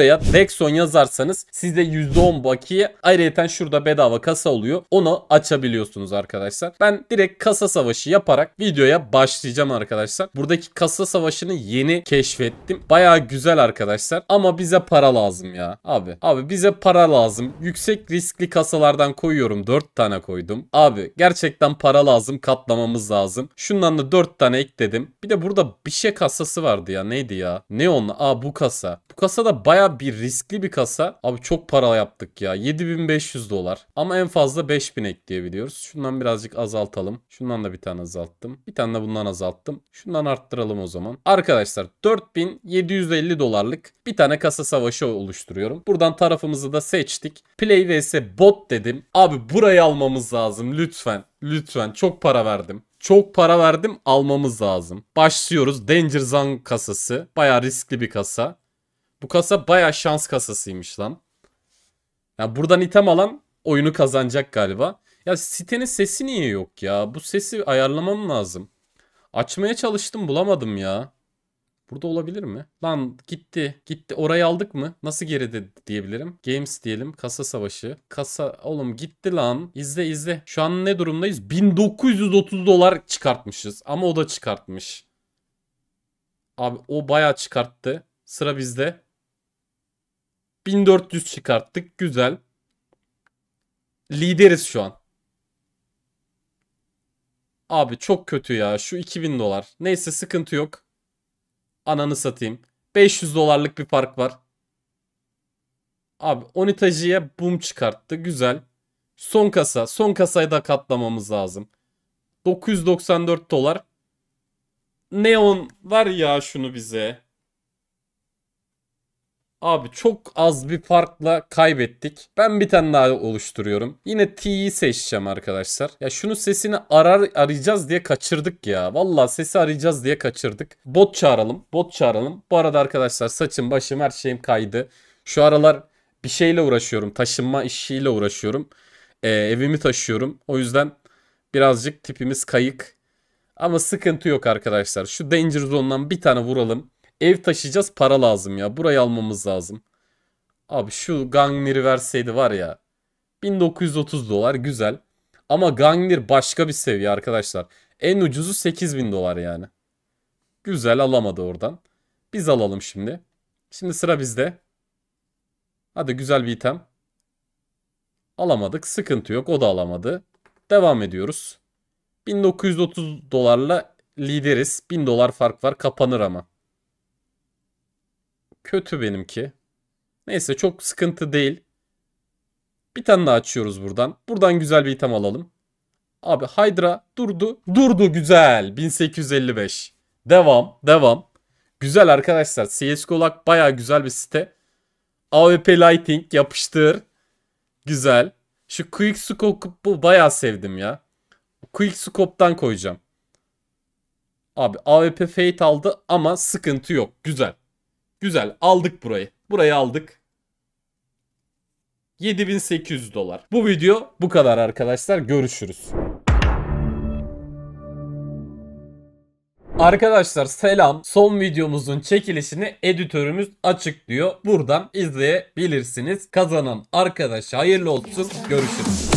Buraya Dexon yazarsanız sizde %10 bakiye ayrıyeten şurada bedava kasa oluyor. Onu açabiliyorsunuz arkadaşlar. Ben direkt kasa savaşı yaparak videoya başlayacağım arkadaşlar. Buradaki kasa savaşını yeni keşfettim. Baya güzel arkadaşlar. Ama bize para lazım ya. Abi. Abi bize para lazım. Yüksek riskli kasalardan koyuyorum. 4 tane koydum. Abi gerçekten para lazım. Katlamamız lazım. Şundan da 4 tane ekledim. Bir de burada bir şey kasası vardı ya. Neydi ya? neon onun? Aa bu kasa. Bu kasada baya bir riskli bir kasa. Abi çok para yaptık ya. 7500 dolar. Ama en fazla 5000 ekleyebiliyoruz. Şundan birazcık azaltalım. Şundan da bir tane azalttım. Bir tane de bundan azalttım. Şundan arttıralım o zaman. Arkadaşlar 4750 dolarlık bir tane kasa savaşı oluşturuyorum. Buradan tarafımızı da seçtik. Play vs bot dedim. Abi burayı almamız lazım lütfen. Lütfen çok para verdim. Çok para verdim almamız lazım. Başlıyoruz Danger Zone kasası. Baya riskli bir kasa. Bu kasa baya şans kasasıymış lan. Yani buradan item alan oyunu kazanacak galiba. Ya sitenin sesi niye yok ya? Bu sesi ayarlamam lazım. Açmaya çalıştım bulamadım ya. Burada olabilir mi? Lan gitti. Gitti. Orayı aldık mı? Nasıl geri geride diyebilirim? Games diyelim. Kasa savaşı. Kasa. Oğlum gitti lan. İzle izle. Şu an ne durumdayız? 1930 dolar çıkartmışız. Ama o da çıkartmış. Abi o bayağı çıkarttı. Sıra bizde. 1400 çıkarttık. Güzel. Lideriz şu an. Abi çok kötü ya. Şu 2000 dolar. Neyse sıkıntı yok. Ananı satayım. 500 dolarlık bir fark var. Abi Onitaji'ye boom çıkarttı. Güzel. Son kasa. Son kasayı da katlamamız lazım. 994 dolar. Neon var ya şunu bize. Abi çok az bir farkla kaybettik. Ben bir tane daha oluşturuyorum. Yine T'yi seçeceğim arkadaşlar. Ya şunu sesini arar arayacağız diye kaçırdık ya. Valla sesi arayacağız diye kaçırdık. Bot çağıralım. Bot çağıralım. Bu arada arkadaşlar saçım başım her şeyim kaydı. Şu aralar bir şeyle uğraşıyorum. Taşınma işiyle uğraşıyorum. Ee, evimi taşıyorum. O yüzden birazcık tipimiz kayık. Ama sıkıntı yok arkadaşlar. Şu Danger Zone'dan bir tane vuralım. Ev taşıyacağız para lazım ya. Burayı almamız lazım. Abi şu Gangnir'i verseydi var ya. 1930 dolar güzel. Ama Gangnir başka bir seviye arkadaşlar. En ucuzu 8000 dolar yani. Güzel alamadı oradan. Biz alalım şimdi. Şimdi sıra bizde. Hadi güzel bir item. Alamadık. Sıkıntı yok. O da alamadı. Devam ediyoruz. 1930 dolarla lideriz. 1000 dolar fark var. Kapanır ama. Kötü benimki. Neyse çok sıkıntı değil. Bir tane daha açıyoruz buradan. Buradan güzel bir item alalım. Abi Hydra durdu. Durdu güzel. 1855. Devam. Devam. Güzel arkadaşlar. CSGO Lock baya güzel bir site. AWP Lighting yapıştır. Güzel. Şu Quick Scope'u baya sevdim ya. Quick Scope'dan koyacağım. Abi AWP Fate aldı ama sıkıntı yok. Güzel. Güzel aldık burayı. Burayı aldık. 7800 dolar. Bu video bu kadar arkadaşlar. Görüşürüz. Arkadaşlar selam. Son videomuzun çekilişini editörümüz açıklıyor. Buradan izleyebilirsiniz. Kazanan arkadaş hayırlı olsun. Görüşürüz.